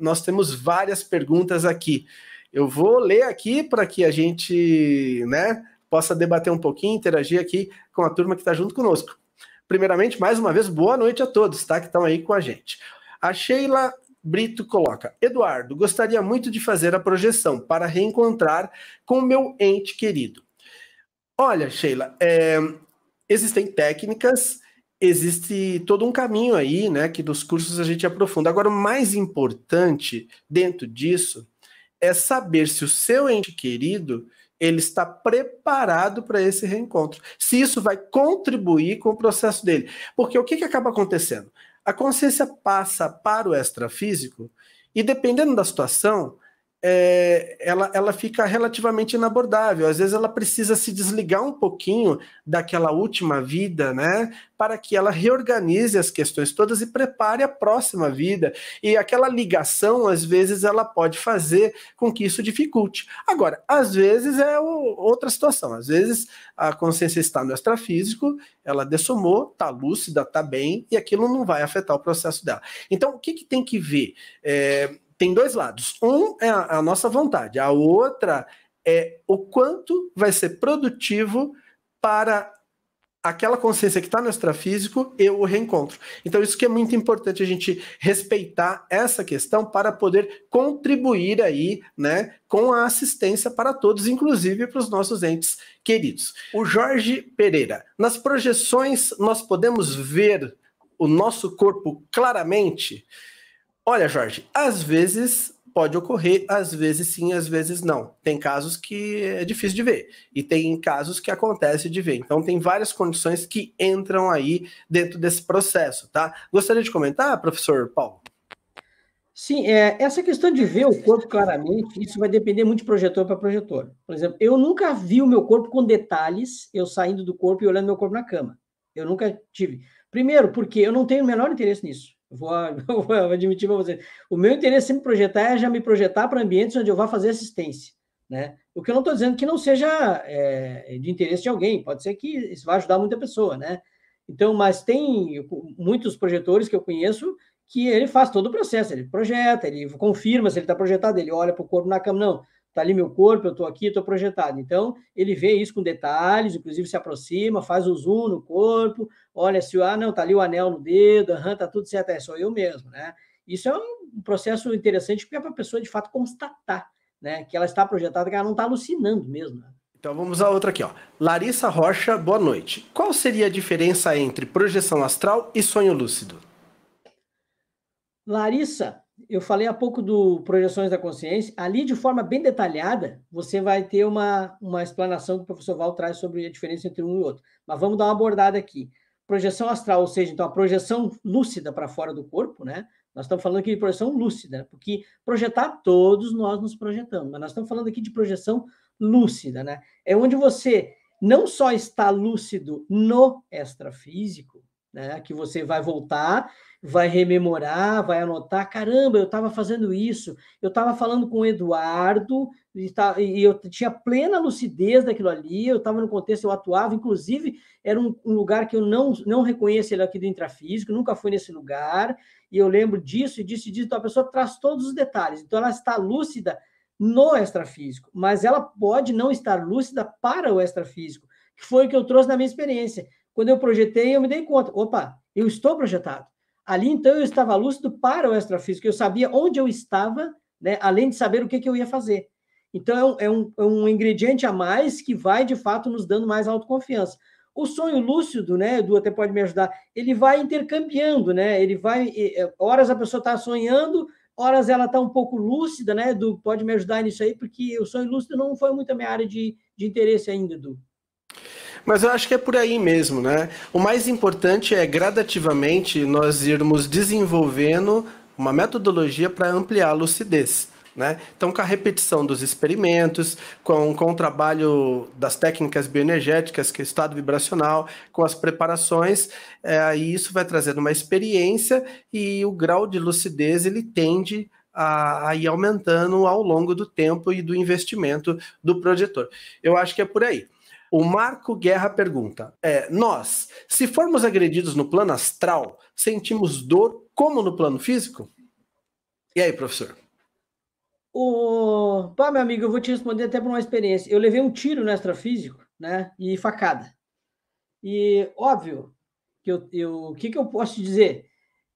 nós temos várias perguntas aqui. Eu vou ler aqui para que a gente né, possa debater um pouquinho, interagir aqui com a turma que está junto conosco. Primeiramente, mais uma vez, boa noite a todos tá, que estão aí com a gente. A Sheila Brito coloca: Eduardo, gostaria muito de fazer a projeção para reencontrar com meu ente querido. Olha, Sheila, é, existem técnicas existe todo um caminho aí, né, que dos cursos a gente aprofunda. Agora, o mais importante dentro disso é saber se o seu ente querido ele está preparado para esse reencontro. Se isso vai contribuir com o processo dele. Porque o que, que acaba acontecendo? A consciência passa para o extrafísico e, dependendo da situação, é, ela, ela fica relativamente inabordável. Às vezes ela precisa se desligar um pouquinho daquela última vida, né? Para que ela reorganize as questões todas e prepare a próxima vida. E aquela ligação, às vezes, ela pode fazer com que isso dificulte. Agora, às vezes é o, outra situação. Às vezes a consciência está no extrafísico, ela dessomou, está lúcida, está bem, e aquilo não vai afetar o processo dela. Então, o que, que tem que ver? É, tem dois lados. Um é a, a nossa vontade, a outra é o quanto vai ser produtivo para aquela consciência que está no extrafísico, eu o reencontro. Então, isso que é muito importante a gente respeitar essa questão para poder contribuir aí, né, com a assistência para todos, inclusive para os nossos entes queridos. O Jorge Pereira, nas projeções nós podemos ver o nosso corpo claramente. Olha, Jorge, às vezes pode ocorrer, às vezes sim, às vezes não. Tem casos que é difícil de ver e tem casos que acontece de ver. Então tem várias condições que entram aí dentro desse processo, tá? Gostaria de comentar, professor Paulo? Sim, é, essa questão de ver o corpo claramente, isso vai depender muito de projetor para projetor. Por exemplo, eu nunca vi o meu corpo com detalhes, eu saindo do corpo e olhando meu corpo na cama. Eu nunca tive. Primeiro, porque eu não tenho o menor interesse nisso. Vou, vou admitir para você. O meu interesse em me projetar é já me projetar para ambientes onde eu vá fazer assistência. Né? O que eu não estou dizendo que não seja é, de interesse de alguém, pode ser que isso vá ajudar muita pessoa, né? Então, mas tem muitos projetores que eu conheço que ele faz todo o processo, ele projeta, ele confirma se ele está projetado, ele olha para o corpo na cama, não, está ali meu corpo, eu estou aqui, estou projetado. Então, ele vê isso com detalhes, inclusive se aproxima, faz o zoom no corpo, olha se, ah, não, está ali o anel no dedo, aham, está tudo certo, é só eu mesmo, né? Isso é um processo interessante porque é para a pessoa, de fato, constatar né, que ela está projetada, que ela não está alucinando mesmo. Né? Então vamos a outra aqui, ó. Larissa Rocha, boa noite. Qual seria a diferença entre projeção astral e sonho lúcido? Larissa, eu falei há pouco do Projeções da Consciência. Ali, de forma bem detalhada, você vai ter uma, uma explanação que o professor Val traz sobre a diferença entre um e outro. Mas vamos dar uma abordada aqui. Projeção astral, ou seja, então a projeção lúcida para fora do corpo, né? Nós estamos falando aqui de projeção lúcida, né? porque projetar todos nós nos projetamos, mas nós estamos falando aqui de projeção lúcida, né? É onde você não só está lúcido no extrafísico, né? Que você vai voltar, vai rememorar, vai anotar. Caramba, eu estava fazendo isso. Eu estava falando com o Eduardo e, tá, e, eu tinha plena lucidez daquilo ali. Eu estava no contexto, eu atuava. Inclusive, era um, um, lugar que eu não não reconheço ele aqui do intrafísico. Nunca fui nesse lugar. E eu lembro disso e disso e disso. Então a pessoa traz todos os detalhes. Então ela está lúcida no extrafísico, mas ela pode não estar lúcida para o extrafísico, que foi o que eu trouxe na minha experiência. Quando eu projetei, eu me dei conta, opa, eu estou projetado. Ali, então, eu estava lúcido para o extrafísico, eu sabia onde eu estava, né, além de saber o que, que eu ia fazer. Então, é um, é um é ingrediente a mais que vai, de fato, nos dando mais autoconfiança. O sonho lúcido, né, Edu até pode me ajudar, ele vai intercambiando, né, ele vai, é, horas a pessoa está sonhando, horas ela está um pouco lúcida, né, Edu, pode me ajudar nisso aí, porque o sonho lúcido não foi muito a minha área de, de interesse ainda, Edu. Mas eu acho que é por aí mesmo, né? O mais importante é gradativamente nós irmos desenvolvendo uma metodologia para ampliar a lucidez. Né? Então, com a repetição dos experimentos, com, com o trabalho das técnicas bioenergéticas, que é o estado vibracional, com as preparações, é, isso vai trazendo uma experiência e o grau de lucidez ele tende a, a ir aumentando ao longo do tempo e do investimento do projetor. Eu acho que é por aí. O Marco Guerra pergunta: é, Nós, se formos agredidos no plano astral, sentimos dor como no plano físico? E aí, professor? O... Pá, meu amigo, eu vou te responder até por uma experiência. Eu levei um tiro no extrafísico, né? E facada. E óbvio que eu, eu o que, que eu posso te dizer?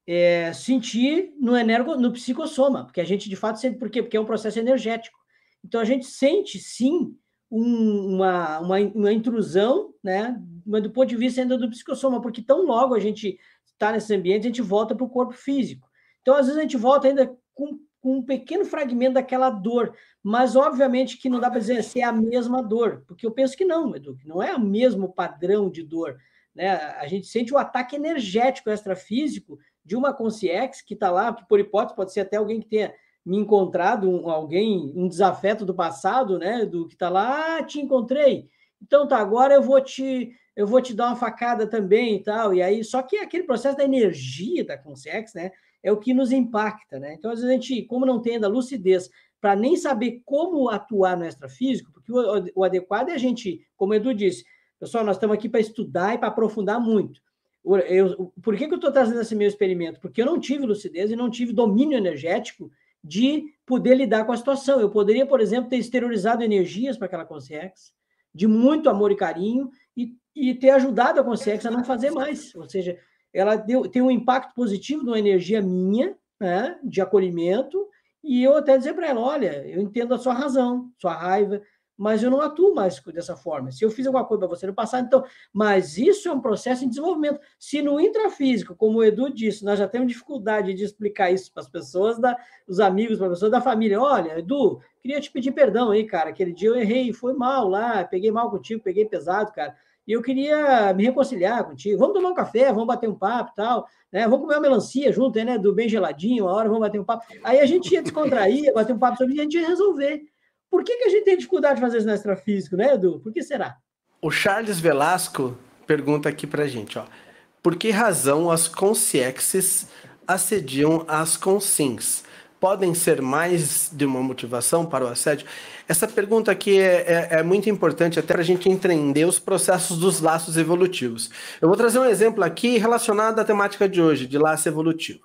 É, sentir no energo, no psicossoma, porque a gente de fato sente por quê? Porque é um processo energético. Então a gente sente sim um, uma, uma, uma, intrusão, né? Mas do ponto de vista ainda do psicossoma, porque tão logo a gente está nesse ambiente, a gente volta para o corpo físico. Então, às vezes, a gente volta ainda com, com um pequeno fragmento daquela dor, mas obviamente que não dá para dizer se é a mesma dor, porque eu penso que não, Edu, que não é o mesmo padrão de dor. Né? A gente sente o um ataque energético extrafísico de uma consciência que está lá, que por hipótese pode ser até alguém que tenha me encontrado um, alguém, um desafeto do passado, né? Do que está lá, ah, te encontrei. Então tá, agora eu vou te eu vou te dar uma facada também e tal. E aí, só que aquele processo da energia da consciência, né? É o que nos impacta, né? Então, às vezes a gente, como não tem ainda lucidez para nem saber como atuar no extrafísico, porque o, o, adequado é a gente, como o Edu disse, pessoal, nós estamos aqui para estudar e para aprofundar muito. Eu, eu, por que, que eu estou trazendo esse meu experimento? Porque eu não tive lucidez e não tive domínio energético de poder lidar com a situação. Eu poderia, por exemplo, ter exteriorizado energias para aquela Consciex, de muito amor e carinho, e, e ter ajudado a Consciex a não fazer mais. Ou seja, ela deu, tem um impacto positivo de uma energia minha, né, de acolhimento, e eu até dizer para ela: olha, eu entendo a sua razão, sua raiva, mas eu não atuo mais dessa forma. Se eu fiz alguma coisa para você no passado, então. Mas isso é um processo em desenvolvimento. Se no intrafísico, como o Edu disse, nós já temos dificuldade de explicar isso para as pessoas, da, os amigos, para as pessoas da família. Olha, Edu, queria te pedir perdão aí, cara. Aquele dia eu errei, foi mal lá, peguei mal contigo, peguei pesado, cara. E eu queria me reconciliar contigo. Vamos tomar um café, vamos bater um papo e tal. Né? Vamos comer uma melancia junto, né? Do bem geladinho, uma hora vamos bater um papo. Aí a gente ia descontrair, bater um papo sobre isso, a gente ia resolver. Por que, que a gente tem dificuldade de fazer isso no extrafísico, né, Edu? Por que será? O Charles Velasco pergunta aqui pra gente, ó. Por que razão as consciexes assediam as consins? Podem ser mais de uma motivação para o assédio? Essa pergunta aqui é, é, é muito importante até para a gente entender os processos dos laços evolutivos. Eu vou trazer um exemplo aqui relacionado à temática de hoje, de laço evolutivo.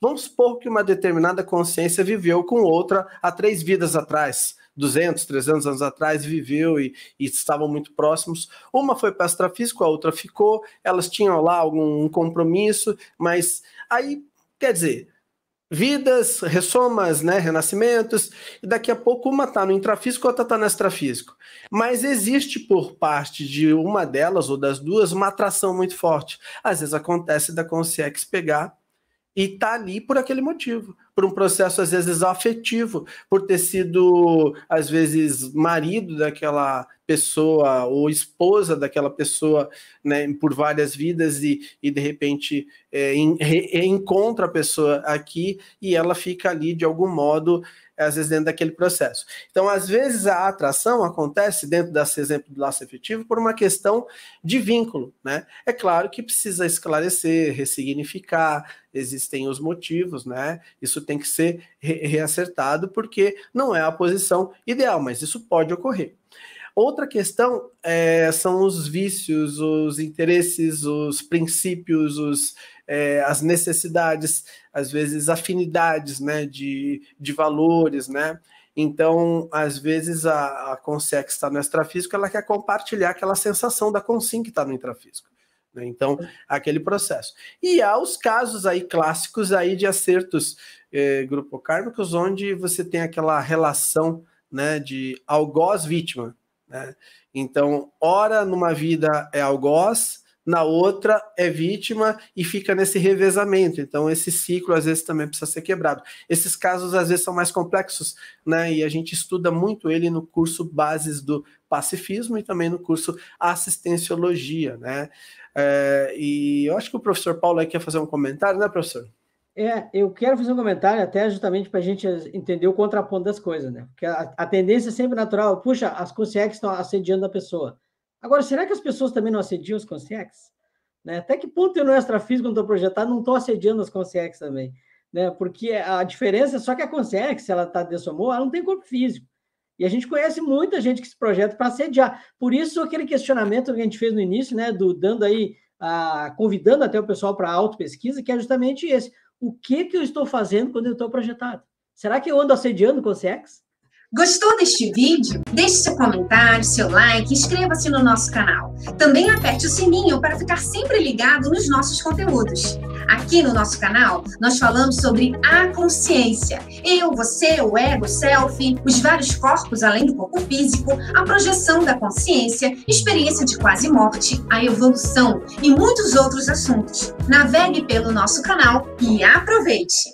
Vamos supor que uma determinada consciência viveu com outra há três vidas atrás 200, 300 anos atrás viveu e, e estavam muito próximos. Uma foi para extrafísico, a outra ficou, elas tinham lá algum compromisso, mas aí, quer dizer, vidas, ressomas, né, renascimentos, e daqui a pouco uma está no intrafísico, outra está no extrafísico. Mas existe por parte de uma delas ou das duas uma atração muito forte. Às vezes acontece da consciência pegar e tá ali por aquele motivo, por um processo às vezes afetivo, por ter sido às vezes marido daquela pessoa ou esposa daquela pessoa né, por várias vidas e, e de repente é, em, re, encontra a pessoa aqui e ela fica ali de algum modo às vezes dentro daquele processo. Então, às vezes a atração acontece dentro desse exemplo do laço efetivo por uma questão de vínculo, né? É claro que precisa esclarecer, ressignificar, existem os motivos, né? Isso tem que ser re reacertado, porque não é a posição ideal, mas isso pode ocorrer. Outra questão é, são os vícios, os interesses, os princípios, os, é, as necessidades, às vezes afinidades né, de, de valores, né? Então, às vezes, a, a que está no extrafísico, ela quer compartilhar aquela sensação da Consim que está no intrafísico. Né? Então, aquele processo. E há os casos aí clássicos aí de acertos eh, kármicos, onde você tem aquela relação né, de algoz-vítima. Né? Então, ora numa vida é algoz, na outra é vítima e fica nesse revezamento. Então, esse ciclo às vezes também precisa ser quebrado. Esses casos às vezes são mais complexos, né? E a gente estuda muito ele no curso Bases do Pacifismo e também no curso Assistenciologia, né? É, e eu acho que o professor Paulo aí quer fazer um comentário, né, professor? É, eu quero fazer um comentário até justamente para a gente entender o contraponto das coisas, né? Porque a, a tendência é sempre natural, puxa, as consciências estão assediando a pessoa. Agora, será que as pessoas também não assediam os consex? Né? Até que ponto eu, no extrafísico, quando estou projetado, ah, não estou assediando as consex também? Né? Porque a diferença é só que a consex, se ela está dessomou, ela não tem corpo físico. E a gente conhece muita gente que se projeta para assediar. Por isso, aquele questionamento que a gente fez no início, né, do dando aí, a, convidando até o pessoal para auto-pesquisa, que é justamente esse. O que, que eu estou fazendo quando eu estou projetado? Será que eu ando assediando consciências? Gostou deste vídeo? Deixe seu comentário, seu like, inscreva-se no nosso canal. Também aperte o sininho para ficar sempre ligado nos nossos conteúdos. Aqui no nosso canal, nós falamos sobre a consciência. Eu, você, o ego, o self, os vários corpos além do corpo físico, a projeção da consciência, experiência de quase morte, a evolução e muitos outros assuntos. Navegue pelo nosso canal e aproveite!